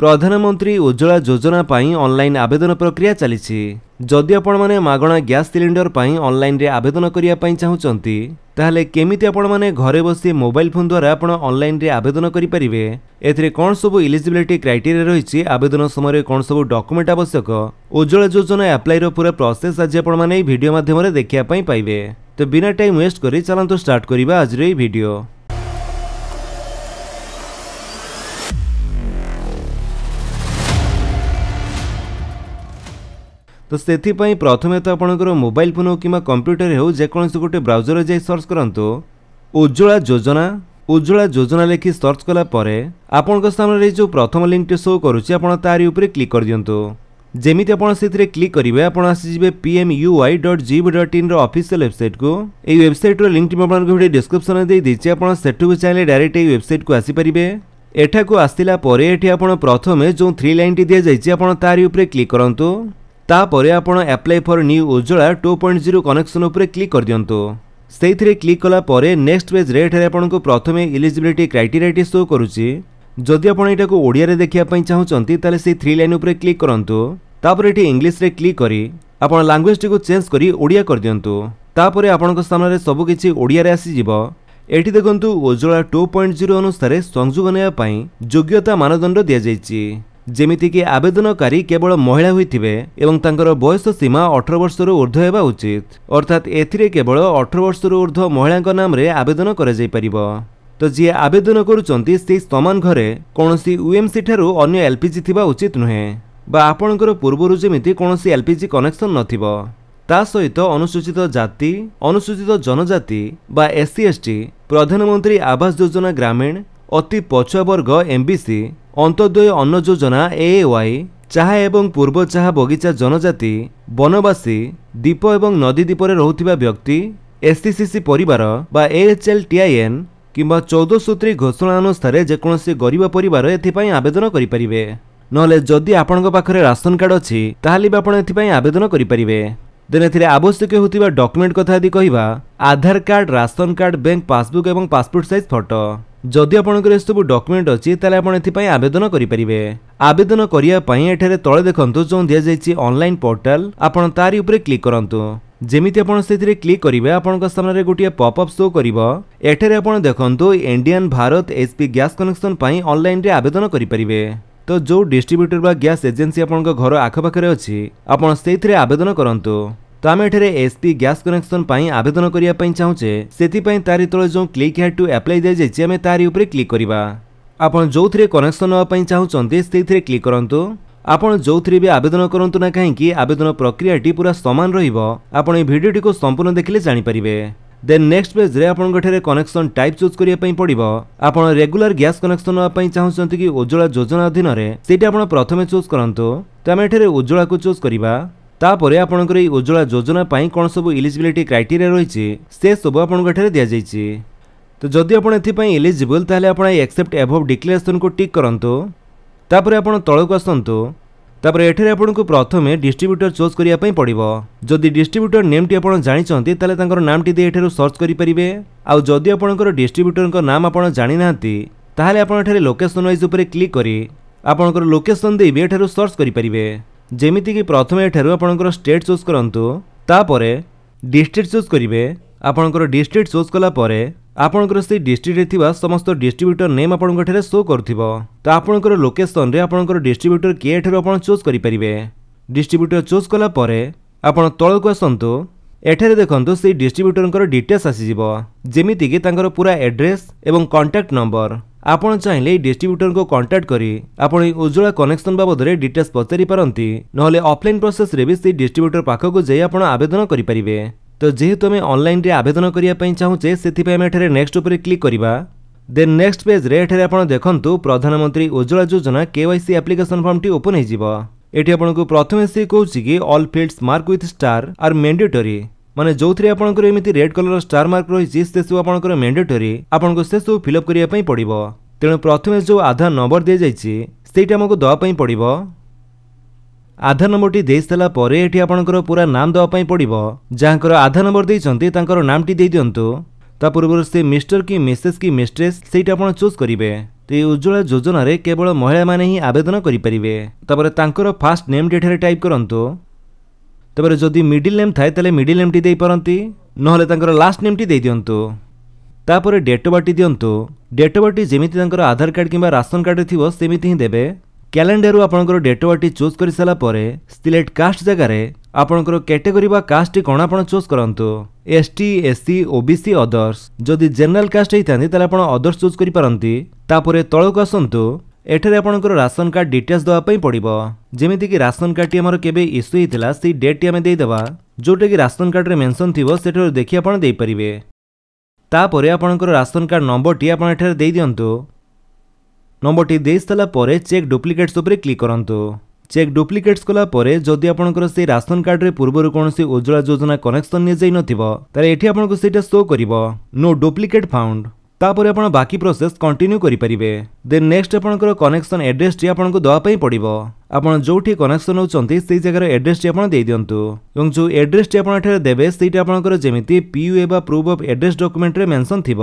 ପ୍ରଧାନମନ୍ତ୍ରୀ ଉଜ୍ଜଳା ଯୋଜନା ପାଇଁ ଅନ୍ଲାଇନ୍ ଆବେଦନ ପ୍ରକ୍ରିୟା ଚାଲିଛି ଯଦି ଆପଣମାନେ ମାଗଣା ଗ୍ୟାସ୍ ସିଲିଣ୍ଡର ପାଇଁ ଅନ୍ଲାଇନ୍ରେ ଆବେଦନ କରିବା ପାଇଁ ଚାହୁଁଛନ୍ତି ତାହେଲେ କେମିତି ଆପଣମାନେ ଘରେ ବସି ମୋବାଇଲ ଫୋନ୍ ଦ୍ୱାରା ଆପଣ ଅନ୍ଲାଇନ୍ରେ ଆବେଦନ କରିପାରିବେ ଏଥିରେ କ'ଣ ସବୁ ଇଲିଜିବିଲିଟି କ୍ରାଇଟେରିଆ ରହିଛି ଆବେଦନ ସମୟରେ କ'ଣ ସବୁ ଡକୁମେଣ୍ଟ ଆବଶ୍ୟକ ଉଜ୍ଜଳା ଯୋଜନା ଆପ୍ଲାଇର ପୁରା ପ୍ରସେସ୍ ଆଜି ଆପଣମାନେ ଏହି ଭିଡ଼ିଓ ମାଧ୍ୟମରେ ଦେଖିବା ପାଇଁ ପାଇବେ ତ ବିନା ଟାଇମ୍ ୱେଷ୍ଟ କରି ଚାଲନ୍ତୁ ଷ୍ଟାର୍ଟ କରିବା ଆଜିର ଏହି ଭିଡ଼ିଓ ତ ସେଥିପାଇଁ ପ୍ରଥମେ ତ ଆପଣଙ୍କର ମୋବାଇଲ୍ ଫୋନ୍ ହେଉ କିମ୍ବା କମ୍ପ୍ୟୁଟର ହେଉ ଯେକୌଣସି ଗୋଟେ ବ୍ରାଉଜରରେ ଯାଇ ସର୍ଚ୍ଚ କରନ୍ତୁ ଉଜ୍ଜଳା ଯୋଜନା ଉଜ୍ଜଳା ଯୋଜନା ଲେଖି ସର୍ଚ୍ଚ କଲା ପରେ ଆପଣଙ୍କ ସ୍ଥାନରେ ଯେଉଁ ପ୍ରଥମ ଲିଙ୍କଟି ସୋ କରୁଛି ଆପଣ ତାରି ଉପରେ କ୍ଲିକ୍ କରିଦିଅନ୍ତୁ ଯେମିତି ଆପଣ ସେଥିରେ କ୍ଲିକ୍ କରିବେ ଆପଣ ଆସିଯିବେ PM U Y dot gov dot ଇନ୍ର ଅଫିସିଆଲ୍ ୱେବସାଇଟ୍କୁ ଏହି ୱେବସାଇଟ୍ର ଲିଙ୍କ୍ ମୁଁ ଆପଣଙ୍କୁ ଭିଡ଼ିଓ ଡିସ୍କ୍ରିପ୍ସନ୍ରେ ଦେଇଦେଇଛି ଆପଣ ସେଠୁ ବି ଚାହିଁଲେ ଡାଇରେକ୍ଟ ଏହି ୱେବସାଇଟ୍କୁ ଆସିପାରିବେ ଏଠାକୁ ଆସିଲା ପରେ ଏଠି ଆପଣ ପ୍ରଥମେ ଯେଉଁ ଥ୍ରୀ ଲାଇନ୍ଟି ଦିଆଯାଇଛି ଆପଣ ତାରି ଉପରେ କ୍ଲିକ୍ କରନ୍ତୁ ତାପରେ ଆପଣ apply for new Ujjwala two point zero connection ଉପରେ କ୍ଲିକ୍ କରିଦିଅନ୍ତୁ ସେଇଥିରେ କ୍ଲିକ୍ କଲା ପରେ ନେକ୍ସଟ ପେଜ୍ରେ ଏଠାରେ ଆପଣଙ୍କୁ ପ୍ରଥମେ ଇଲିଜିବିଲିଟି କ୍ରାଇଟେରିଆଟି ଶୋ କରୁଛି ଯଦି ଆପଣ ଏଇଟାକୁ ଓଡ଼ିଆରେ ଦେଖିବା ପାଇଁ ଚାହୁଁଛନ୍ତି ତାହେଲେ ସେଇ ଥ୍ରୀ ଲାଇନ୍ ଉପରେ କ୍ଲିକ୍ କରନ୍ତୁ ତାପରେ ଏଠି ଇଂଲିଶରେ କ୍ଲିକ୍ କରି ଆପଣ ଲାଙ୍ଗୁଏଜଟିକୁ ଚେଞ୍ଜ କରି ଓଡ଼ିଆ କରିଦିଅନ୍ତୁ ତାପରେ ଆପଣଙ୍କ ସାମ୍ନାରେ ସବୁକିଛି ଓଡ଼ିଆରେ ଆସିଯିବ ଏଠି ଦେଖନ୍ତୁ ଉଜ୍ଜଳା ଟୁ ପଏଣ୍ଟ ଜିରୋ ଅନୁସାରେ ସଂଯୋଗ ନେବା ପାଇଁ ଯୋଗ୍ୟତା ମାନଦଣ୍ଡ ଦିଆଯାଇଛି ଯେମିତିକି ଆବେଦନକାରୀ କେବଳ ମହିଳା ହୋଇଥିବେ ଏବଂ ତାଙ୍କର ବୟସ ସୀମା ଅଠର ବର୍ଷରୁ ଉର୍ଦ୍ଧ୍ୱ ହେବା ଉଚିତ ଅର୍ଥାତ୍ ଏଥିରେ କେବଳ ଅଠର ବର୍ଷରୁ ଉର୍ଦ୍ଧ୍ୱ ମହିଳାଙ୍କ ନାମରେ ଆବେଦନ କରାଯାଇପାରିବ ତ ଯିଏ ଆବେଦନ କରୁଛନ୍ତି ସେହି ସମାନ ଘରେ କୌଣସି ୟୁଏମ୍ସି ଠାରୁ ଅନ୍ୟ ଏଲ୍ପିଜି ଥିବା ଉଚିତ ନୁହେଁ ବା ଆପଣଙ୍କର ପୂର୍ବରୁ ଯେମିତି କୌଣସି ଏଲ୍ପିଜି କନେକ୍ସନ୍ ନଥିବ ତା ସହିତ ଅନୁସୂଚିତ ଜାତି ଅନୁସୂଚିତ ଜନଜାତି ବା ଏସ୍ସି ଏସ୍ଟି ପ୍ରଧାନମନ୍ତ୍ରୀ ଆବାସ ଯୋଜନା ଗ୍ରାମୀଣ অতি পছুয়াবর্গ এমবিসি অন্তর্দয় অন্ন যোজনা এএওয়াই ଚାହା ଏବଂ ପୂର୍ବ ଚାହା ବଗିଚା ଜନଜାତି ବନବାସୀ ଦ୍ୱୀପ ଏବଂ ନଦୀ ଦ୍ୱୀପରେ ରହୁଥିବା ବ୍ୟକ୍ତି ଏସ୍ସିସିସି ପରିବାର ବା ଏଏଚ୍ଏଲ୍ଟିଆଇଏନ୍ କିମ୍ବା ଚଉଦ ସୂତ୍ରୀ ଘୋଷଣା ଅନୁସାରେ ଯେକୌଣସି ଗରିବ ପରିବାର ଏଥିପାଇଁ ଆବେଦନ କରିପାରିବେ ନହେଲେ ଯଦି ଆପଣଙ୍କ ପାଖରେ ରାସନ କାର୍ଡ଼ ଅଛି ତାହେଲେ ବି ଆପଣ ଏଥିପାଇଁ ଆବେଦନ କରିପାରିବେ ଦେନ୍ ଏଥିରେ ଆବଶ୍ୟକ ହେଉଥିବା ଡକ୍ୟୁମେଣ୍ଟ କଥା ଯଦି କହିବା Aadhaar card ration card bank passbook ଏବଂ ପାସପୋର୍ଟ ସାଇଜ୍ ଫଟୋ ଯଦି ଆପଣଙ୍କର ଏସବୁ ଡକୁମେଣ୍ଟ ଅଛି ତାହେଲେ ଆପଣ ଏଥିପାଇଁ ଆବେଦନ କରିପାରିବେ ଆବେଦନ କରିବା ପାଇଁ ଏଠାରେ ତଳେ ଦେଖନ୍ତୁ ଯେଉଁ ଦିଆଯାଇଛି ଅନଲାଇନ୍ ପୋର୍ଟାଲ ଆପଣ ତାରି ଉପରେ କ୍ଲିକ୍ କରନ୍ତୁ ଯେମିତି ଆପଣ ସେଥିରେ କ୍ଲିକ୍ କରିବେ ଆପଣଙ୍କ ସାମ୍ନାରେ ଗୋଟିଏ ପପ୍ ଅପ୍ ଶୋ କରିବ ଏଠାରେ ଆପଣ ଦେଖନ୍ତୁ Indian Bharat HP gas connection ପାଇଁ ଅନଲାଇନ୍ରେ ଆବେଦନ କରିପାରିବେ ତ ଯେଉଁ ଡିଷ୍ଟ୍ରିବ୍ୟୁଟର ବା ଗ୍ୟାସ୍ ଏଜେନ୍ସି ଆପଣଙ୍କ ଘର ଆଖପାଖରେ ଅଛି ଆପଣ ସେଇଥିରେ ଆବେଦନ କରନ୍ତୁ তো ଆମେ ଏଠାରେ ଏସ୍ପି ଗ୍ୟାସ୍ କନେକ୍ସନ୍ ପାଇଁ ଆବେଦନ କରିବା ପାଇଁ ଚାହୁଁଛେ ସେଥିପାଇଁ ତାରି ତଳେ ଯେଉଁ କ୍ଲିକ୍ ହ୍ୟାଡ୍ ଟୁ ଆପ୍ଲାଏ ଦିଆଯାଇଛି ଆମେ ତାରି ଉପରେ କ୍ଲିକ୍ କରିବା ଆପଣ ଯେଉଁଥିରେ କନେକ୍ସନ୍ ନେବା ପାଇଁ ଚାହୁଁଛନ୍ତି ସେଇଥିରେ କ୍ଲିକ୍ କରନ୍ତୁ ଆପଣ ଯେଉଁଥିରେ ବି ଆବେଦନ କରନ୍ତୁ ନା କାହିଁକି ଆବେଦନ ପ୍ରକ୍ରିୟାଟି ପୁରା ସମାନ ରହିବ ଆପଣ ଏହି ଭିଡ଼ିଓଟିକୁ ସମ୍ପୂର୍ଣ୍ଣ ଦେଖିଲେ ଜାଣିପାରିବେ ଦେନ୍ ନେକ୍ସଟ ପେଜ୍ରେ ଆପଣଙ୍କଠାରେ କନେକ୍ସନ୍ ଟାଇପ୍ ଚୁଜ୍ କରିବା ପାଇଁ ପଡ଼ିବ ଆପଣ ରେଗୁଲାର ଗ୍ୟାସ୍ କନେକ୍ସନ୍ ନେବା ପାଇଁ ଚାହୁଁଛନ୍ତି କି ଉଜ୍ଜଳା ଯୋଜନା ଅଧୀନରେ ସେଇଟା ଆପଣ ପ୍ରଥମେ ଚୁଜ୍ କରନ୍ତୁ ତ ଆମେ ଏଠାରେ ଉଜ୍ଜଳାକୁ ଚୁଜ୍ କରିବା ତାପରେ ଆପଣଙ୍କର ଏଇ ଉଜ୍ଜଳା ଯୋଜନା ପାଇଁ କ'ଣ ସବୁ ଇଲିଜିବିଲିଟି କ୍ରାଇଟେରିଆ ରହିଛି ସେ ସବୁ ଆପଣଙ୍କ ଏଠାରେ ଦିଆଯାଇଛି ତ ଯଦି ଆପଣ ଏଥିପାଇଁ ଇଲିଜିବୁଲ୍ ତାହେଲେ ଆପଣ ଏଇ ଆକ୍ସେପ୍ଟ ଏଭବ୍ ଡିକ୍ଲାରେସନ୍କୁ ଟିକ୍ କରନ୍ତୁ ତାପରେ ଆପଣ ତଳକୁ ଆସନ୍ତୁ ତାପରେ ଏଠାରେ ଆପଣଙ୍କୁ ପ୍ରଥମେ ଡିଷ୍ଟ୍ରିବ୍ୟୁଟର ଚୁଜ୍ କରିବା ପାଇଁ ପଡ଼ିବ ଯଦି ଡିଷ୍ଟ୍ରିବ୍ୟୁଟର ନେମ୍ଟି ଆପଣ ଜାଣିଛନ୍ତି ତାହେଲେ ତାଙ୍କର ନାମଟି ଦେଇ ଏଠାରୁ ସର୍ଚ୍ଚ କରିପାରିବେ ଆଉ ଯଦି ଆପଣଙ୍କର ଡିଷ୍ଟ୍ରିବ୍ୟୁଟରଙ୍କ ନାମ ଆପଣ ଜାଣିନାହାନ୍ତି ତାହେଲେ ଆପଣ ଏଠାରେ ଲୋକେସନ୍ ୱାଇଜ୍ ଉପରେ କ୍ଲିକ୍ କରି ଆପଣଙ୍କର ଲୋକେସନ୍ ଦେଇ ବି ଏଠାରୁ ସର୍ଚ୍ଚ କରିପାରିବେ ଯେମିତିକି ପ୍ରଥମେ ଏଠାରୁ ଆପଣଙ୍କର ଷ୍ଟେଟ୍ ଚୁଜ୍ କରନ୍ତୁ ତାପରେ ଡିଷ୍ଟ୍ରିକ୍ଟ ଚୁଜ୍ କରିବେ ଆପଣଙ୍କର ଡିଷ୍ଟ୍ରିକ୍ଟ ଚୁଜ୍ କଲା ପରେ ଆପଣଙ୍କର ସେଇ ଡିଷ୍ଟ୍ରିକ୍ଟରେ ଥିବା ସମସ୍ତ ଡିଷ୍ଟ୍ରିବ୍ୟୁଟର ନେମ୍ ଆପଣଙ୍କ ଠାରେ ସୋ କରୁଥିବ ତ ଆପଣଙ୍କର ଲୋକେସନରେ ଆପଣଙ୍କର ଡିଷ୍ଟ୍ରିବ୍ୟୁଟର କିଏ ଏଠାରୁ ଆପଣ ଚୁଜ୍ କରିପାରିବେ ଡିଷ୍ଟ୍ରିବ୍ୟୁଟର ଚୁଜ୍ କଲା ପରେ ଆପଣ ତଳକୁ ଆସନ୍ତୁ ଏଠାରେ ଦେଖନ୍ତୁ ସେଇ ଡିଷ୍ଟ୍ରିବ୍ୟୁଟରଙ୍କର ଡିଟେଲ୍ସ ଆସିଯିବ ଯେମିତିକି ତାଙ୍କର ପୁରା ଆଡ୍ରେସ୍ ଏବଂ କଣ୍ଟାକ୍ଟ ନମ୍ବର ଆପଣ ଚାହିଁଲେ ଡିଷ୍ଟ୍ରିବ୍ୟୁଟରଙ୍କୁ କଣ୍ଟାକ୍ଟ କରି ଆପଣ ଏହି ଉଜ୍ଜଳା କନେକ୍ସନ୍ ବାବଦରେ ଡିଟେଲ୍ସ ପଚାରି ପାରନ୍ତି ନହେଲେ ଅଫ୍ଲାଇନ୍ ପ୍ରୋସେସ୍ରେ ବି ସେହି ଡିଷ୍ଟ୍ରିବ୍ୟୁଟର ପାଖକୁ ଯାଇ ଆପଣ ଆବେଦନ କରିପାରିବେ ତ ଯେହେତୁ ଆମେ ଅନଲାଇନ୍ରେ ଆବେଦନ କରିବା ପାଇଁ ଚାହୁଁଛେ ସେଥିପାଇଁ ଆମେ ଏଠାରେ ନେକ୍ସଟ ଉପରେ କ୍ଲିକ୍ କରିବା ଦେନ୍ ନେକ୍ସଟ ପେଜ୍ରେ ଏଠାରେ ଆପଣ ଦେଖନ୍ତୁ ପ୍ରଧାନମନ୍ତ୍ରୀ ଉଜ୍ଜଳା ଯୋଜନା କେୱାଇସି ଆପ୍ଲିକେସନ୍ ଫର୍ମଟି ଓପନ୍ ହୋଇଯିବ ଏଠି ଆପଣଙ୍କୁ ପ୍ରଥମେ ସେ କହୁଛି କି all fields mark with star are mandatory ମାନେ ଯେଉଁଥିରେ ଆପଣଙ୍କର ଏମିତି ରେଡ୍ କଲର୍ ଷ୍ଟାର୍ ମାର୍କ ରହିଛି ସେସବୁ ଆପଣଙ୍କର ମ୍ୟାଣ୍ଡେଟୋରୀ ଆପଣଙ୍କୁ ସେସବୁ ଫିଲ୍ଅପ୍ କରିବା ପାଇଁ ପଡ଼ିବ ତେଣୁ ପ୍ରଥମେ ଯେଉଁ ଆଧାର ନମ୍ବର ଦିଆଯାଇଛି ସେଇଟା ଆମକୁ ଦେବା ପାଇଁ ପଡ଼ିବ ଆଧାର ନମ୍ବରଟି ଦେଇସାରିଲା ପରେ ଏଠି ଆପଣଙ୍କର ପୁରା ନାମ ଦେବା ପାଇଁ ପଡ଼ିବ ଯାହାଙ୍କର ଆଧାର ନମ୍ବର ଦେଇଛନ୍ତି ତାଙ୍କର ନାମଟି ଦେଇଦିଅନ୍ତୁ ତା ପୂର୍ବରୁ ସେ ମିଷ୍ଟର କି ମିସେସ୍ କି ମିଷ୍ଟ୍ରେସ୍ ସେଇଟା ଆପଣ ଚୁଜ୍ କରିବେ ତ ଏଇ ଉଜ୍ଜଳା ଯୋଜନାରେ କେବଳ ମହିଳାମାନେ ହିଁ ଆବେଦନ କରିପାରିବେ ତାପରେ ତାଙ୍କର ଫାର୍ଷ୍ଟ ନେମ୍ଟି ଏଠାରେ ଟାଇପ୍ କରନ୍ତୁ ତେବେ ଯଦି ମିଡ଼ିଲ୍ ନେମ୍ ଥାଏ ତାହେଲେ ମିଡ଼ିଲ୍ ନେମ୍ଟି ଦେଇପାରନ୍ତି ନହେଲେ ତାଙ୍କର ଲାଷ୍ଟ ନେମ୍ଟି ଦେଇଦିଅନ୍ତୁ ତାପରେ ଡେଟ୍ ଅଫ୍ ବାର୍ଥଟି ଦିଅନ୍ତୁ ଡେଟ୍ ଅଫ୍ ବାର୍ଥଟି ଯେମିତି ତାଙ୍କର ଆଧାର କାର୍ଡ଼ କିମ୍ବା ରାସନ କାର୍ଡ଼ରେ ଥିବ ସେମିତି ହିଁ ଦେବେ କ୍ୟାଲେଣ୍ଡରରୁ ଆପଣଙ୍କର ଡେଟ୍ ଅଫ୍ ବାର୍ଥଟି ଚୁଜ୍ କରିସାରିଲା ପରେ ସିଲେକ୍ଟ କାଷ୍ଟ ଜାଗାରେ ଆପଣଙ୍କର କ୍ୟାଟେଗୋରୀ ବା କାଷ୍ଟଟି କ'ଣ ଆପଣ ଚୁଜ୍ କରନ୍ତୁ ଏସ୍ଟି ଏସ୍ସି ଓବିସି ଅଦର୍ସ ଯଦି ଜେନେରାଲ କାଷ୍ଟ ହେଇଥାନ୍ତି ତାହେଲେ ଆପଣ ଅଦର୍ସ ଚୁଜ୍ କରିପାରନ୍ତି ତାପରେ ତଳକୁ ଆସନ୍ତୁ ଏଠାରେ ଆପଣଙ୍କର ରାସନ କାର୍ଡ଼ ଡିଟେଲ୍ସ ଦେବା ପାଇଁ ପଡ଼ିବ ଯେମିତିକି ରାସନ କାର୍ଡ଼ଟି ଆମର କେବେ ଇସ୍ୟୁ ହୋଇଥିଲା ସେଇ ଡେଟ୍ଟି ଆମେ ଦେଇଦେବା ଯେଉଁଟାକି ରାସନ କାର୍ଡ଼ରେ ମେନ୍ସନ୍ ଥିବ ସେଠାରୁ ଦେଖି ଆପଣ ଦେଇପାରିବେ ତାପରେ ଆପଣଙ୍କର ରାସନ କାର୍ଡ଼ ନମ୍ବରଟି ଆପଣ ଏଠାରେ ଦେଇଦିଅନ୍ତୁ ନମ୍ବରଟି ଦେଇସାରିଲା ପରେ ଚେକ୍ ଡୁପ୍ଲିକେଟ୍ସ ଉପରେ କ୍ଲିକ୍ କରନ୍ତୁ ଚେକ୍ ଡୁପ୍ଲିକେଟ୍ସ କଲା ପରେ ଯଦି ଆପଣଙ୍କର ସେଇ ରାସନ କାର୍ଡ଼ରେ ପୂର୍ବରୁ କୌଣସି ଉଜ୍ଜଳା ଯୋଜନା କନେକ୍ସନ୍ ନିଆଯାଇନଥିବ ତାହେଲେ ଏଠି ଆପଣଙ୍କୁ ସେଇଟା ଶୋ କରିବ ନୋ ଡୁପ୍ଲିକେଟ୍ ଫାଉଣ୍ଡ ତାପରେ ଆପଣ ବାକି ପ୍ରୋସେସ୍ କଣ୍ଟିନ୍ୟୁ କରିପାରିବେ ଦେନ୍ ନେକ୍ସଟ ଆପଣଙ୍କର କନେକ୍ସନ୍ ଆଡ୍ରେସଟି ଆପଣଙ୍କୁ ଦେବା ପାଇଁ ପଡ଼ିବ ଆପଣ ଯେଉଁଠି କନେକ୍ସନ୍ ନେଉଛନ୍ତି ସେଇ ଜାଗାର ଆଡ୍ରେସଟି ଆପଣ ଦେଇଦିଅନ୍ତୁ ଏବଂ ଯେଉଁ ଆଡ୍ରେସଟି ଆପଣ ଏଠାରେ ଦେବେ ସେଇଟା ଆପଣଙ୍କର ଯେମିତି ପିୟୁଏ ବା ପ୍ରୁଫ୍ ଅଫ୍ ଆଡ୍ରେସ୍ ଡକ୍ୟୁମେଣ୍ଟରେ ମେନ୍ସନ୍ ଥିବ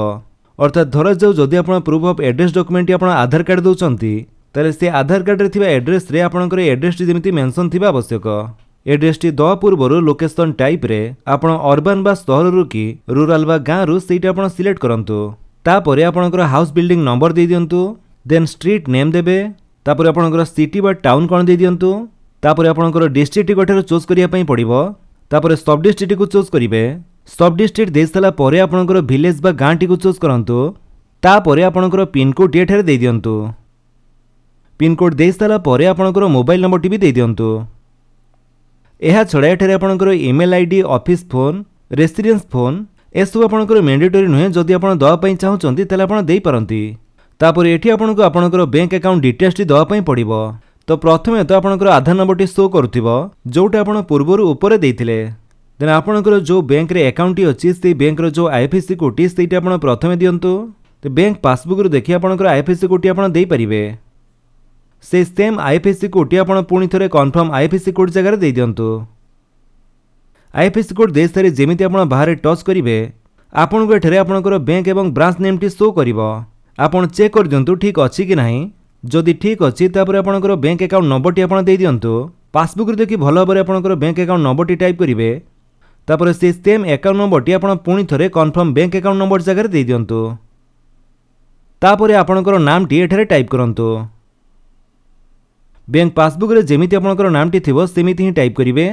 ଅର୍ଥାତ୍ ଧରାଯାଉ ଯଦି ଆପଣ ପ୍ରୁଫ୍ ଅଫ୍ ଆଡ୍ରେସ୍ ଡକ୍ୟୁମେଣ୍ଟଟି ଆପଣ ଆଧାର କାର୍ଡ଼ ଦେଉଛନ୍ତି ତାହେଲେ ସେ ଆଧାର କାର୍ଡ଼ରେ ଥିବା ଆଡ୍ରେସରେ ଆପଣଙ୍କର ଆଡ୍ରେସଟି ଯେମିତି ମେନ୍ସନ୍ ଥିବା ଆବଶ୍ୟକ ଏଡ୍ରେସଟି ଦେବା ପୂର୍ବରୁ ଲୋକେସନ୍ ଟାଇପ୍ରେ ଆପଣ ଅର୍ବାନ୍ ବା ସହରରୁ କି ରୁରାଲ୍ ବା ଗାଁରୁ ସେଇଟା ଆପଣ ସିଲେକ୍ଟ କରନ୍ତୁ ତାପରେ ଆପଣଙ୍କର ହାଉସ୍ ବିଲ୍ଡିଂ ନମ୍ବର ଦେଇଦିଅନ୍ତୁ ଦେନ୍ ଷ୍ଟ୍ରିଟ୍ ନେମ୍ ଦେବେ ତାପରେ ଆପଣଙ୍କର ସିଟି ବା ଟାଉନ୍ କ'ଣ ଦେଇଦିଅନ୍ତୁ ତାପରେ ଆପଣଙ୍କର ଡିଷ୍ଟ୍ରିକ୍ଟ ଗୋଟେରୁ ଚୁଜ୍ କରିବା ପାଇଁ ପଡ଼ିବ ତାପରେ ସବ୍ ଡିଷ୍ଟ୍ରିକ୍ଟକୁ ଚୁଜ୍ କରିବେ ସବ୍ ଡିଷ୍ଟ୍ରିକ୍ଟ ଦେଇସାରିଲା ପରେ ଆପଣଙ୍କର ଭିଲେଜ୍ ବା ଗାଁଟିକୁ ଚୁଜ୍ କରନ୍ତୁ ତାପରେ ଆପଣଙ୍କର ପିନ୍କୋଡ଼୍ ଏଠାରେ ଦେଇଦିଅନ୍ତୁ ପିନ୍କୋଡ଼୍ ଦେଇସାରିଲା ପରେ ଆପଣଙ୍କର ମୋବାଇଲ୍ ନମ୍ବରଟି ବି ଦେଇଦିଅନ୍ତୁ ଏହା ଛଡ଼ା ଏଠାରେ ଆପଣଙ୍କର email I D office phone residence phone ଏସବୁ ଆପଣଙ୍କର ମ୍ୟାଣ୍ଡେଟୋରୀ ନୁହେଁ ଯଦି ଆପଣ ଦେବା ପାଇଁ ଚାହୁଁଛନ୍ତି ତାହେଲେ ଆପଣ ଦେଇପାରନ୍ତି ତାପରେ ଏଠି ଆପଣଙ୍କୁ ଆପଣଙ୍କର ବ୍ୟାଙ୍କ ଆକାଉଣ୍ଟ ଡିଟେଲ୍ସଟି ଦେବା ପାଇଁ ପଡ଼ିବ ତ ପ୍ରଥମେ ତ ଆପଣଙ୍କର ଆଧାର ନମ୍ବରଟି ଶୋ କରୁଥିବ ଯେଉଁଟା ଆପଣ ପୂର୍ବରୁ ଉପରେ ଦେଇଥିଲେ ଦେନ୍ ଆପଣଙ୍କର ଯେଉଁ ବ୍ୟାଙ୍କରେ ଆକାଉଣ୍ଟଟି ଅଛି ସେଇ ବ୍ୟାଙ୍କର ଯେଉଁ ଆଇଏଫ୍ଏସ୍ସି କୋଡ଼ଟି ସେଇଟି ଆପଣ ପ୍ରଥମେ ଦିଅନ୍ତୁ ତ ବ୍ୟାଙ୍କ ପାସବୁକ୍ରୁ ଦେଖି ଆପଣଙ୍କର ଆଇଏଫ୍ଏସ୍ସି କୋଡ଼ଟି ଆପଣ ଦେଇପାରିବେ ସେଇ ସେମ୍ ଆଇଏଫ୍ଏସ୍ସି କୋଡ଼ଟି ଆପଣ ପୁଣି ଥରେ କନଫର୍ମ ଆଇଏଫ୍ଏସ୍ସି କୋଡ଼ ଜାଗାରେ ଦେଇଦିଅନ୍ତୁ ଆଇଏଫ୍ଏସ୍ସି କୋଡ଼୍ ଦେଇସାରି ଯେମିତି ଆପଣ ବାହାରେ ଟଚ୍ କରିବେ ଆପଣଙ୍କୁ ଏଠାରେ ଆପଣଙ୍କର ବ୍ୟାଙ୍କ ଏବଂ ବ୍ରାଞ୍ଚ ନେମ୍ଟି ଶୋ କରିବ ଆପଣ ଚେକ୍ କରିଦିଅନ୍ତୁ ଠିକ୍ ଅଛି କି ନାହିଁ ଯଦି ଠିକ୍ ଅଛି ତାପରେ ଆପଣଙ୍କର ବ୍ୟାଙ୍କ ଆକାଉଣ୍ଟ ନମ୍ବରଟି ଆପଣ ଦେଇଦିଅନ୍ତୁ ପାସବୁକ୍ରେ ଦେଖି ଭଲ ଭାବରେ ଆପଣଙ୍କର ବ୍ୟାଙ୍କ ଆକାଉଣ୍ଟ ନମ୍ବରଟି ଟାଇପ୍ କରିବେ ତାପରେ ସେ ସେମ୍ ଆକାଉଣ୍ଟ ନମ୍ବରଟି ଆପଣ ପୁଣି ଥରେ କନଫର୍ମ ବ୍ୟାଙ୍କ ଆକାଉଣ୍ଟ ନମ୍ବର ଜାଗାରେ ଦେଇଦିଅନ୍ତୁ ତାପରେ ଆପଣଙ୍କର ନାମଟି ଏଠାରେ ଟାଇପ୍ କରନ୍ତୁ ବ୍ୟାଙ୍କ ପାସବୁକ୍ରେ ଯେମିତି ଆପଣଙ୍କର ନାମଟି ଥିବ ସେମିତି ହିଁ ଟାଇପ୍ କରିବେ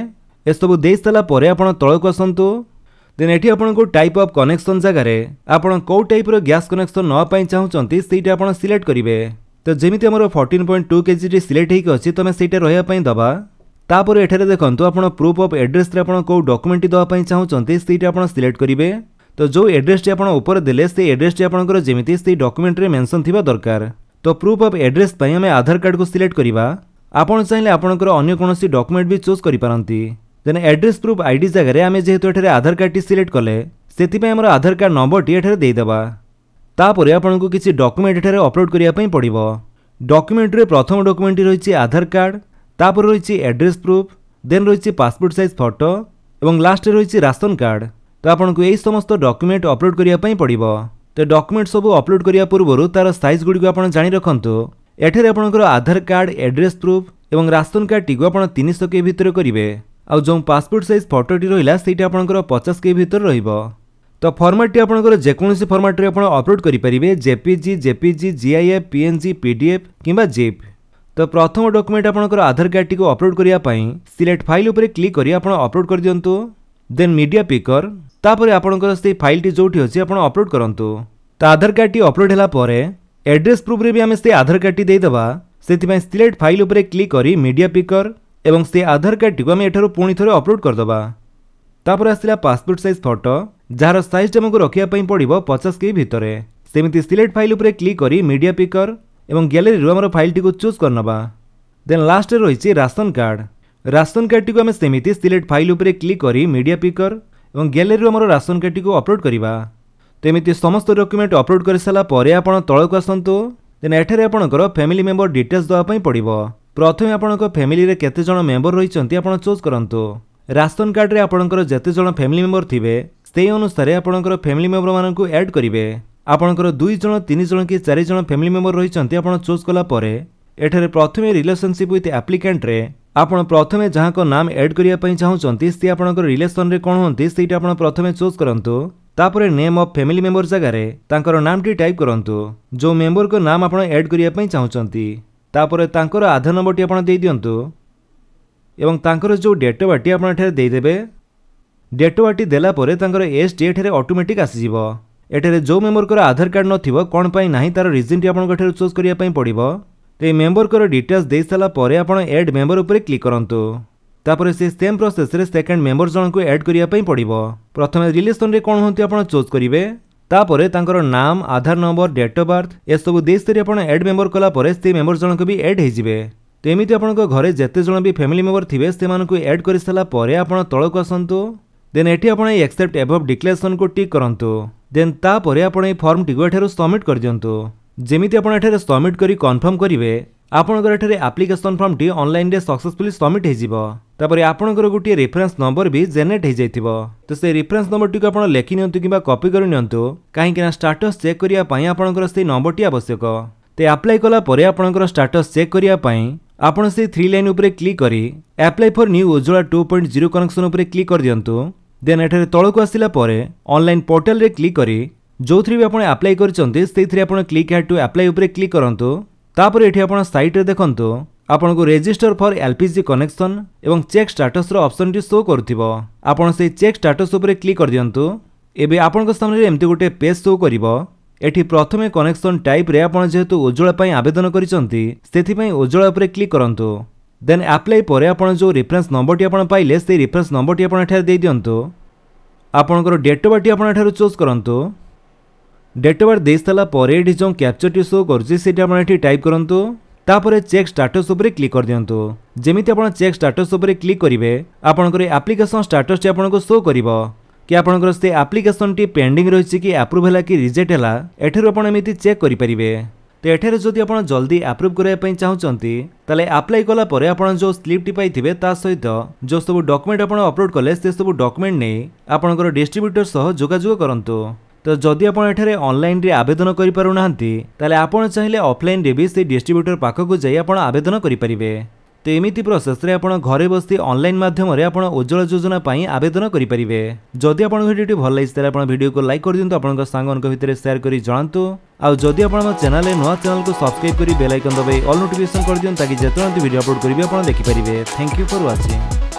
ଏସବୁ ଦେଇସାରିଲା ପରେ ଆପଣ ତଳକୁ ଆସନ୍ତୁ ଦେନ୍ ଏଠି ଆପଣଙ୍କୁ ଟାଇପ୍ ଅଫ୍ କନେକ୍ସନ୍ ଜାଗାରେ ଆପଣ କେଉଁ ଟାଇପ୍ର ଗ୍ୟାସ୍ କନେକ୍ସନ୍ ନେବା ପାଇଁ ଚାହୁଁଛନ୍ତି ସେଇଟା ଆପଣ ସିଲେକ୍ଟ କରିବେ ତ ଯେମିତି ଆମର ଫର୍ଟିନ୍ ପଏଣ୍ଟ ଟୁ କେଜିଟି ସିଲେକ୍ଟ ହେଇକି ଅଛି ତୁମେ ସେଇଟା ରହିବା ପାଇଁ ଦେବା ତାପରେ ଏଠାରେ ଦେଖନ୍ତୁ ଆପଣ ପ୍ରୁଫ୍ ଅଫ୍ ଆଡ୍ରେସ୍ରେ ଆପଣ କେଉଁ ଡକୁମେଣ୍ଟଟି ଦେବା ପାଇଁ ଚାହୁଁଛନ୍ତି ସେଇଟା ଆପଣ ସିଲେକ୍ଟ କରିବେ ତ ଯେଉଁ ଆଡ୍ରେସ୍ଟି ଆପଣ ଉପରେ ଦେଲେ ସେଇ ଆଡ୍ରେସ୍ଟି ଆପଣଙ୍କର ଯେମିତି ସେଇ ଡକୁମେଣ୍ଟରେ ମେନ୍ସନ୍ ଥିବା ଦରକାର ତ ପ୍ରୁଫ୍ ଅଫ୍ ଆଡ୍ରେସ୍ ପାଇଁ ଆମେ ଆଧାର କାର୍ଡ଼କୁ ସିଲେକ୍ଟ କରିବା ଆପଣ ଚାହିଁଲେ ଆପଣଙ୍କର ଅନ୍ୟ କୌଣସି ଡକୁମେଣ୍ଟ ବି ଚୁଜ୍ କରିପାରନ୍ତି then address proof I D ଜାଗାରେ ଆମେ ଯେହେତୁ ଏଠାରେ ଆଧାର କାର୍ଡ଼ଟି ସିଲେକ୍ଟ କଲେ ସେଥିପାଇଁ ଆମର ଆଧାର କାର୍ଡ଼ ନମ୍ବରଟି ଏଠାରେ ଦେଇଦେବା ତାପରେ ଆପଣଙ୍କୁ କିଛି ଡକୁମେଣ୍ଟ ଏଠାରେ ଅପଲୋଡ଼ କରିବା ପାଇଁ ପଡ଼ିବ ଡକୁମେଣ୍ଟରେ ପ୍ରଥମ ଡକୁମେଣ୍ଟଟି ରହିଛି ଆଧାର କାର୍ଡ଼ ତାପରେ ରହିଛି ଆଡ୍ରେସ୍ ପ୍ରୁଫ୍ ଦେନ୍ ରହିଛି ପାସପୋର୍ଟ ସାଇଜ୍ ଫଟୋ ଏବଂ ଲାଷ୍ଟରେ ରହିଛି ରାସନ କାର୍ଡ଼ ତ ଆପଣଙ୍କୁ ଏହି ସମସ୍ତ ଡକୁମେଣ୍ଟ ଅପଲୋଡ଼ କରିବା ପାଇଁ ପଡ଼ିବ ତ ଡକୁମେଣ୍ଟ ସବୁ ଅପଲୋଡ଼ କରିବା ପୂର୍ବରୁ ତା'ର ସାଇଜ୍ ଗୁଡ଼ିକୁ ଆପଣ ଜାଣି ରଖନ୍ତୁ ଏଠାରେ ଆପଣଙ୍କର ଆଧାର କାର୍ଡ଼ ଆଡ୍ରେସ୍ ପ୍ରୁଫ୍ ଏବଂ ରାସନ କାର୍ଡ଼ଟିକୁ ଆପଣ ତିନିଶହ କେ ଭିତରେ କରିବେ ଆଉ ଯେଉଁ ପାସପୋର୍ଟ ସାଇଜ୍ ଫଟୋଟି ରହିଲା ସେଇଟି ଆପଣଙ୍କର ପଚାଶ କେ ଭିତରେ ରହିବ ତ ଫର୍ମାଟ୍ଟି ଆପଣଙ୍କର ଯେକୌଣସି ଫର୍ମାଟ୍ରେ ଆପଣ ଅପଲୋଡ଼ କରିପାରିବେ JPG JPG GIF PNG PDF କିମ୍ବା ଜିପ୍ ତ ପ୍ରଥମ ଡକୁମେଣ୍ଟ ଆପଣଙ୍କର ଆଧାର କାର୍ଡ଼ଟିକୁ ଅପଲୋଡ଼ କରିବା ପାଇଁ ସିଲେକ୍ଟ ଫାଇଲ୍ ଉପରେ କ୍ଲିକ୍ କରି ଆପଣ ଅପଲୋଡ଼ କରିଦିଅନ୍ତୁ ଦେନ୍ ମିଡ଼ିଆ ପିକର ତାପରେ ଆପଣଙ୍କର ସେଇ ଫାଇଲ୍ଟି ଯେଉଁଠି ଅଛି ଆପଣ ଅପଲୋଡ଼ କରନ୍ତୁ ତ ଆଧାର କାର୍ଡ଼ଟି ଅପଲୋଡ଼ ହେଲା ପରେ ଆଡ୍ରେସ୍ ପ୍ରୁଫ୍ରେ ବି ଆମେ ସେ ଆଧାର କାର୍ଡ଼ଟି ଦେଇଦେବା ସେଥିପାଇଁ ସିଲେକ୍ଟ ଫାଇଲ୍ ଉପରେ କ୍ଲିକ୍ କରି ମିଡ଼ିଆ ପିକର ଏବଂ ସେ ଆଧାର କାର୍ଡ଼ଟିକୁ ଆମେ ଏଠାରୁ ପୁଣି ଥରେ ଅପଲୋଡ଼ କରିଦେବା ତାପରେ ଆସିଲା ପାସପୋର୍ଟ ସାଇଜ୍ ଫଟୋ ଯାହାର ସାଇଜ୍ ଆମକୁ ରଖିବା ପାଇଁ ପଡ଼ିବ ପଚାଶ କେଜି ଭିତରେ ସେମିତି ସିଲେକ୍ଟ ଫାଇଲ୍ ଉପରେ କ୍ଲିକ୍ କରି ମିଡ଼ିଆ ପିକର ଏବଂ ଗ୍ୟାଲେରୀରୁ ଆମର ଫାଇଲ୍ଟିକୁ ଚୁଜ୍ କରିନେବା ଦେନ୍ ଲାଷ୍ଟରେ ରହିଛି ରାସନ କାର୍ଡ଼ ରାସନ କାର୍ଡ଼ଟିକୁ ଆମେ ସେମିତି ସିଲେକ୍ଟ ଫାଇଲ୍ ଉପରେ କ୍ଲିକ୍ କରି ମିଡ଼ିଆ ପିକର ଏବଂ ଗ୍ୟାଲେରୀରୁ ଆମର ରାସନ କାର୍ଡ଼ଟିକୁ ଅପଲୋଡ଼ କରିବା ତ ଏମିତି ସମସ୍ତ ଡକ୍ୟୁମେଣ୍ଟ ଅପଲୋଡ଼ କରିସାରିଲା ପରେ ଆପଣ ତଳକୁ ଆସନ୍ତୁ ଦେନ୍ ଏଠାରେ ଆପଣଙ୍କର ଫ୍ୟାମିଲି ମେମ୍ବର ଡିଟେଲ୍ସ ଦେବା ପାଇଁ ପଡ଼ିବ ପ୍ରଥମେ ଆପଣଙ୍କ ଫ୍ୟାମିଲିରେ କେତେଜଣ ମେମ୍ବର ରହିଛନ୍ତି ଆପଣ ଚୁଜ୍ କରନ୍ତୁ ରାସନ କାର୍ଡ଼ରେ ଆପଣଙ୍କର ଯେତେଜଣ ଫ୍ୟାମିଲି ମେମ୍ବର ଥିବେ ସେହି ଅନୁସାରେ ଆପଣଙ୍କର ଫ୍ୟାମିଲି ମେମ୍ବରମାନଙ୍କୁ ଆଡ଼୍ କରିବେ ଆପଣଙ୍କର ଦୁଇ ଜଣ ତିନି ଜଣ କି ଚାରି ଜଣ ଫ୍ୟାମିଲି ମେମ୍ବର ରହିଛନ୍ତି ଆପଣ ଚୁଜ୍ କଲା ପରେ ଏଠାରେ ପ୍ରଥମେ ରିଲେସନସିପ୍ ୱିଥ୍ ଆପ୍ଲିକାଣ୍ଟରେ ଆପଣ ପ୍ରଥମେ ଯାହାଙ୍କ ନାମ ଆଡ଼୍ କରିବା ପାଇଁ ଚାହୁଁଛନ୍ତି ସେ ଆପଣଙ୍କର ରିଲେସନ୍ରେ କ'ଣ ହୁଅନ୍ତି ସେଇଟା ଆପଣ ପ୍ରଥମେ ଚୁଜ୍ କରନ୍ତୁ ତାପରେ ନେମ୍ ଅଫ୍ ଫ୍ୟାମିଲି ମେମ୍ବର ଜାଗାରେ ତାଙ୍କର ନାମଟି ଟାଇପ୍ କରନ୍ତୁ ଯେଉଁ ମେମ୍ବରଙ୍କ ନାମ ଆପଣ ଆଡ଼୍ କରିବା ପାଇଁ ଚାହୁଁଛନ୍ତି ତାପରେ ତାଙ୍କର ଆଧାର ନମ୍ବରଟି ଆପଣ ଦେଇଦିଅନ୍ତୁ ଏବଂ ତାଙ୍କର ଯେଉଁ ଡେଟ୍ ଅଫ୍ ବାର୍ଥଟି ଆପଣ ଏଠାରେ ଦେଇଦେବେ ଡେଟ୍ ଅଫ୍ ବାର୍ଥଟି ଦେଲା ପରେ ତାଙ୍କର ଏଜ୍ଟି ଏଠାରେ ଅଟୋମେଟିକ୍ ଆସିଯିବ ଏଠାରେ ଯେଉଁ ମେମ୍ବରଙ୍କର ଆଧାର କାର୍ଡ଼ ନଥିବ କ'ଣ ପାଇଁ ନାହିଁ ତା'ର ରିଜନ୍ଟି ଆପଣଙ୍କ ଏଠାରେ ଚୁଜ୍ କରିବା ପାଇଁ ପଡ଼ିବ ତେବେ ମେମ୍ବରଙ୍କର ଡିଟେଲ୍ସ ଦେଇସାରିଲା ପରେ ଆପଣ ଏଡ୍ ମେମ୍ବର ଉପରେ କ୍ଲିକ୍ କରନ୍ତୁ ତାପରେ ସେ ସେମ୍ ପ୍ରୋସେସ୍ରେ ସେକେଣ୍ଡ ମେମ୍ବର ଜଣଙ୍କୁ ଏଡ୍ କରିବା ପାଇଁ ପଡ଼ିବ ପ୍ରଥମେ ରିଲେସନ୍ରେ କ'ଣ ହୁଅନ୍ତି ଆପଣ ଚୁଜ୍ କରିବେ ତାପରେ ତାଙ୍କର ନାମ Aadhaar number date of birth ଏସବୁ ଦେଇସାରି ଆପଣ ଏଡ୍ ମେମ୍ବର କଲାପରେ ସେ ମେମ୍ବର ଜଣକ ବି ଏଡ୍ ହେଇଯିବେ ତ ଏମିତି ଆପଣଙ୍କ ଘରେ ଯେତେ ଜଣ ବି ଫ୍ୟାମିଲି ମେମ୍ବର ଥିବେ ସେମାନଙ୍କୁ ଏଡ୍ କରିସାରିଲା ପରେ ଆପଣ ତଳକୁ ଆସନ୍ତୁ ଦେନ୍ ଏଠି ଆପଣ ଏଇ ଆକ୍ସେପ୍ଟ ଏଭବ୍ ଡିକ୍ଲାରେସନ୍କୁ ଟିକ୍ କରନ୍ତୁ ଦେନ୍ ତାପରେ ଆପଣ ଏଇ ଫର୍ମଟିକୁ ଏଠାରୁ ସବମିଟ୍ କରିଦିଅନ୍ତୁ ଯେମିତି ଆପଣ ଏଠାରେ ସବମିଟ୍ କରି କନଫର୍ମ କରିବେ ଆପଣଙ୍କର ଏଠାରେ ଆପ୍ଲିକେସନ୍ ଫର୍ମଟି ଅନଲାଇନ୍ରେ ସକ୍ସେସଫୁଲି ସବମିଟ୍ ହୋଇଯିବ ତାପରେ ଆପଣଙ୍କର ଗୋଟିଏ ରେଫରେନ୍ସ ନମ୍ବର ବି ଜେନେରେଟ୍ ହୋଇଯାଇଥିବ ତ ସେ ରେଫରେନ୍ସ ନମ୍ବରଟିକୁ ଆପଣ ଲେଖି ନିଅନ୍ତୁ କିମ୍ବା କପି କରି ନିଅନ୍ତୁ କାହିଁକିନା ଷ୍ଟାଟସ୍ ଚେକ୍ କରିବା ପାଇଁ ଆପଣଙ୍କର ସେଇ ନମ୍ବରଟି ଆବଶ୍ୟକ ତେ ଆପ୍ଲାଏ କଲା ପରେ ଆପଣଙ୍କର ଷ୍ଟାଟସ୍ ଚେକ୍ କରିବା ପାଇଁ ଆପଣ ସେଇ ଥ୍ରୀ ଲାଇନ୍ ଉପରେ କ୍ଲିକ୍ କରି apply for new Ujjwala two point zero connection ଉପରେ କ୍ଲିକ୍ କରିଦିଅନ୍ତୁ ଦେନ୍ ଏଠାରେ ତଳକୁ ଆସିଲା ପରେ ଅନଲାଇନ୍ ପୋର୍ଟାଲରେ କ୍ଲିକ୍ କରି ଯେଉଁଥିରେ ବି ଆପଣ ଆପ୍ଲାଏ କରିଛନ୍ତି ସେଇଥିରେ ଆପଣ କ୍ଲିକ୍ ହ୍ୟାଡ୍ ଟୁ ଆପ୍ଲାଏ ଉପରେ କ୍ଲିକ୍ କରନ୍ତୁ ତାପରେ ଏଠି ଆପଣ ସାଇଟ୍ରେ ଦେଖନ୍ତୁ ଆପଣଙ୍କୁ ରେଜିଷ୍ଟର ଫର୍ ଏଲ୍ପିଜି କନେକ୍ସନ୍ ଏବଂ ଚେକ୍ ଷ୍ଟାଟସ୍ର ଅପସନ୍ଟି ଶୋ କରୁଥିବ ଆପଣ ସେଇ ଚେକ୍ ଷ୍ଟାଟସ୍ ଉପରେ କ୍ଲିକ୍ କରିଦିଅନ୍ତୁ ଏବେ ଆପଣଙ୍କ ସାମ୍ନାରେ ଏମିତି ଗୋଟେ ପେଜ୍ ଶୋ କରିବ ଏଠି ପ୍ରଥମେ କନେକ୍ସନ୍ ଟାଇପ୍ରେ ଆପଣ ଯେହେତୁ ଉଜ୍ଜଳା ପାଇଁ ଆବେଦନ କରିଛନ୍ତି ସେଥିପାଇଁ ଉଜ୍ଜଳା ଉପରେ କ୍ଲିକ୍ କରନ୍ତୁ ଦେନ୍ ଆପ୍ଲାଏ ପରେ ଆପଣ ଯେଉଁ ରେଫରେନ୍ସ ନମ୍ବରଟି ଆପଣ ପାଇଲେ ସେଇ ରେଫରେନ୍ସ ନମ୍ବରଟି ଆପଣ ଏଠାରେ ଦେଇଦିଅନ୍ତୁ ଆପଣଙ୍କର ଡେଟ୍ ଅଫ୍ ବାର୍ଥଟି ଆପଣ ଏଠାରୁ ଚୁଜ୍ କରନ୍ତୁ ডেট অফ বার্থ ଦେଇସାରିଲା ପରେ ଏଠି ଯେଉଁ କ୍ୟାପ୍ଚର୍ଟି ଶୋ କରୁଛି ସେଇଟା ଆପଣ ଏଠି ଟାଇପ୍ କରନ୍ତୁ ତାପରେ ଚେକ୍ ଷ୍ଟାଟସ୍ ଉପରେ କ୍ଲିକ୍ କରିଦିଅନ୍ତୁ ଯେମିତି ଆପଣ ଚେକ୍ ଷ୍ଟାଟସ୍ ଉପରେ କ୍ଲିକ୍ କରିବେ ଆପଣଙ୍କର ଆପ୍ଲିକେସନ୍ ଷ୍ଟାଟସ୍ଟି ଆପଣଙ୍କୁ ଶୋ କରିବ କି ଆପଣଙ୍କର ସେ ଆପ୍ଲିକେସନ୍ଟି ପେଣ୍ଡିଂ ରହିଛି କି ଆପ୍ରୁଭ୍ ହେଲା କି ରିଜେକ୍ଟ ହେଲା ଏଠାରୁ ଆପଣ ଏମିତି ଚେକ୍ କରିପାରିବେ ତ ଏଠାରେ ଯଦି ଆପଣ ଜଲ୍ଦି ଆପ୍ରୁଭ୍ କରିବା ପାଇଁ ଚାହୁଁଛନ୍ତି ତାହେଲେ ଆପ୍ଲାଏ କଲା ପରେ ଆପଣ ଯେଉଁ ସ୍ଲିପ୍ଟି ପାଇଥିବେ ତା ସହିତ ଯେଉଁ ସବୁ ଡକୁମେଣ୍ଟ ଆପଣ ଅପଲୋଡ଼ କଲେ ସେସବୁ ଡକୁମେଣ୍ଟ ନେଇ ଆପଣଙ୍କର ଡିଷ୍ଟ୍ରିବ୍ୟୁଟର ସହ ଯୋଗାଯୋଗ କରନ୍ତୁ ତ ଯଦି ଆପଣ ଏଠାରେ ଅନଲାଇନ୍ରେ ଆବେଦନ କରିପାରୁନାହାନ୍ତି ତାହେଲେ ଆପଣ ଚାହିଁଲେ ଅଫ୍ଲାଇନ୍ରେ ବି ସେଇ ଡିଷ୍ଟ୍ରିବ୍ୟୁଟର ପାଖକୁ ଯାଇ ଆପଣ ଆବେଦନ କରିପାରିବେ ତ ଏମିତି ପ୍ରୋସେସ୍ରେ ଆପଣ ଘରେ ବସି ଅନଲାଇନ୍ ମାଧ୍ୟମରେ ଆପଣ ଉଜ୍ଜଳ ଯୋଜନା ପାଇଁ ଆବେଦନ କରିପାରିବେ ଯଦି ଆପଣଙ୍କ ଭିଡ଼ିଓଟି ଭଲ ଲାଗିଛି ତାହେଲେ ଆପଣ ଭିଡ଼ିଓକୁ ଲାଇକ୍ କରିଦିଅନ୍ତୁ ଆପଣଙ୍କ ସାଙ୍ଗମାନଙ୍କ ଭିତରେ ସେୟାର କରି ଜଣାନ୍ତୁ ଆଉ ଯଦି ଆପଣ ଆମ ଚ୍ୟାନେଲରେ ନୂଆ ଚ୍ୟାନେଲକୁ ସବସ୍କ୍ରାଇବ୍ କରି ବେଲ୍ ଆଇକନ୍ ଦବାଇ ଅଲ୍ ନୋଟିଫିକେସନ୍ କରିଦିଅନ୍ତୁ ତାକି ଯେତେବେଳେ ଭିଡ଼ିଓ ଅପଲୋଡ଼ କରିବି ଆପଣ ଦେଖିପାରିବେ ଥ୍ୟାଙ୍କ ୟୁ ଫର୍ ୱାଚିଂ